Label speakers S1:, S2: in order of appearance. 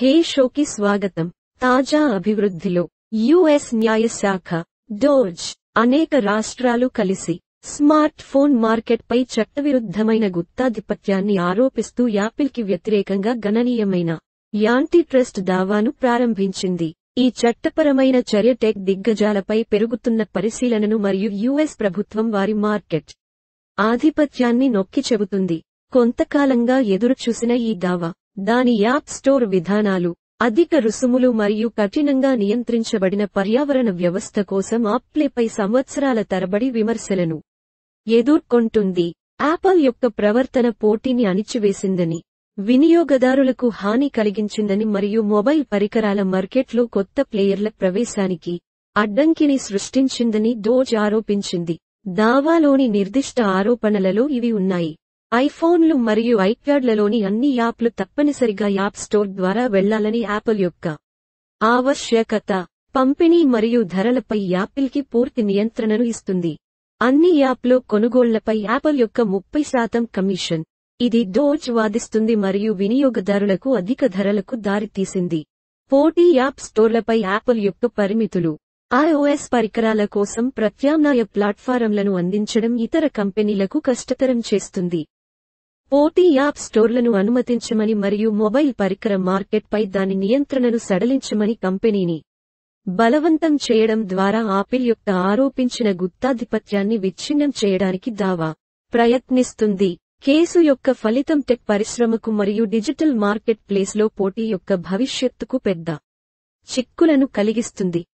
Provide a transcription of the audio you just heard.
S1: హే షోకి స్వాగతం తాజా అభివృద్ధిలో యుఎస్ న్యాయశాఖ డోజ్ అనేక రాష్ట్రాలు కలిసి స్మార్ట్ ఫోన్ మార్కెట్పై చట్టవిరుద్ధమైన గుత్తాధిపత్యాన్ని ఆరోపిస్తూ యాపిల్కి వ్యతిరేకంగా గణనీయమైన యాంటీట్రస్ట్ దావాను ప్రారంభించింది ఈ చట్టపరమైన చర్య టెక్ దిగ్గజాలపై పెరుగుతున్న పరిశీలనను మరియు యుఎస్ ప్రభుత్వం వారి మార్కెట్ ఆధిపత్యాన్ని నొక్కి చెబుతుంది కొంతకాలంగా ఎదురుచూసిన ఈ దావా దాని యాప్ స్టోర్ విధానాలు అధిక రుసుములు మరియు కఠినంగా నియంత్రించబడిన పర్యావరణ వ్యవస్థ కోసం ఆప్లేపై సంవత్సరాల తరబడి విమర్శలను ఎదుర్కొంటుంది యాపల్ యొక్క ప్రవర్తన పోటీని అణిచివేసిందని వినియోగదారులకు హాని కలిగించిందని మరియు మొబైల్ పరికరాల మార్కెట్లో కొత్త ప్లేయర్ల ప్రవేశానికి అడ్డంకిని సృష్టించిందని డోజ్ ఆరోపించింది దావాలోని నిర్దిష్ట ఆరోపణలలో ఇవి ఉన్నాయి ఐఫోన్లు మరియు ఐప్యాడ్లలోని అన్ని యాప్లు తప్పనిసరిగా యాప్ స్టోర్ ద్వారా వెళ్లాలని యాపిల్ యొక్క ఆవశ్యకత పంపిణీ మరియు ధరలపై యాపిల్కి పూర్తి నియంత్రణను ఇస్తుంది అన్ని యాప్లు కొనుగోళ్లపై యాపిల్ యొక్క ముప్పై శాతం కమిషన్ ఇది డోజ్ వాదిస్తుంది మరియు వినియోగదారులకు అధిక ధరలకు దారితీసింది పోటీ యాప్ స్టోర్లపై యాపిల్ యొక్క పరిమితులు ఐఓఎస్ పరికరాల కోసం ప్రత్యామ్నాయ ప్లాట్ఫారంలను అందించడం ఇతర కంపెనీలకు కష్టతరం చేస్తుంది పోటీ యాప్ స్టోర్లను అనుమతించమని మరియు మొబైల్ పరికర మార్కెట్పై దాని నియంత్రణను సడలించమని కంపెనీని బలవంతం చేయడం ద్వారా ఆపిల్ యొక్క ఆరోపించిన గుత్తాధిపత్యాన్ని విచ్ఛిన్నం చేయడానికి దావా ప్రయత్నిస్తుంది కేసు యొక్క ఫలితం టెక్ పరిశ్రమకు మరియు డిజిటల్ మార్కెట్ ప్లేస్లో పోటీ యొక్క భవిష్యత్తుకు పెద్ద చిక్కులను కలిగిస్తుంది